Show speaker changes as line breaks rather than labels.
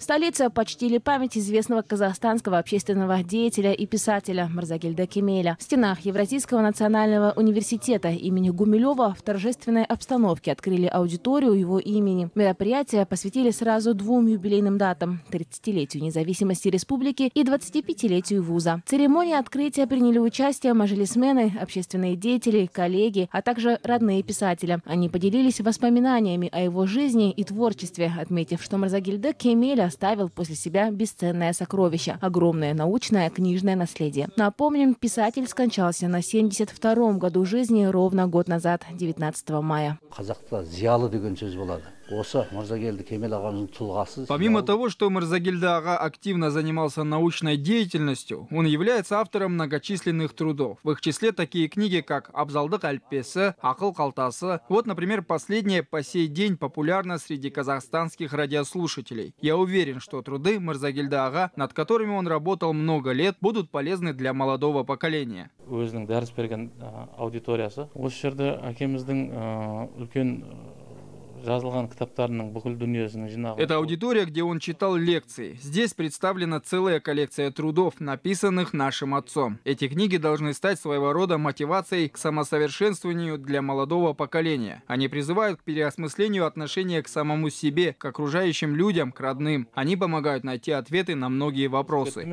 В столице почтили память известного казахстанского общественного деятеля и писателя Марзагильда Кемеля. В стенах Евразийского национального университета имени Гумилева в торжественной обстановке открыли аудиторию его имени. Мероприятие посвятили сразу двум юбилейным датам – 30-летию независимости республики и 25-летию вуза. В церемонии открытия приняли участие мажелисмены, общественные деятели, коллеги, а также родные писателя. Они поделились воспоминаниями о его жизни и творчестве, отметив, что Марзагильда Кемеля оставил после себя бесценное сокровище – огромное научное книжное наследие. Напомним, писатель скончался на 72-м году жизни ровно год назад, 19 мая.
Помимо
того, что Мырзагельда Ага активно занимался научной деятельностью, он является автором многочисленных трудов. В их числе такие книги, как «Абзалдық әліппесі», «Ақыл қалтасы». Вот, например, последняя по сей день популярна среди казахстанских радиослушателей. Я уверен, что труды Мырзагельда Ага, над которыми он работал много лет, будут полезны для молодого поколения. Өзінің дәріс берген а, аудиториясы.
Осы жерде әкеміздің а, үлкен это аудитория,
где он читал лекции. Здесь представлена целая коллекция трудов, написанных нашим отцом. Эти книги должны стать своего рода мотивацией к самосовершенствованию для молодого поколения. Они призывают к переосмыслению отношения к самому себе, к окружающим людям, к родным. Они помогают найти ответы на многие вопросы.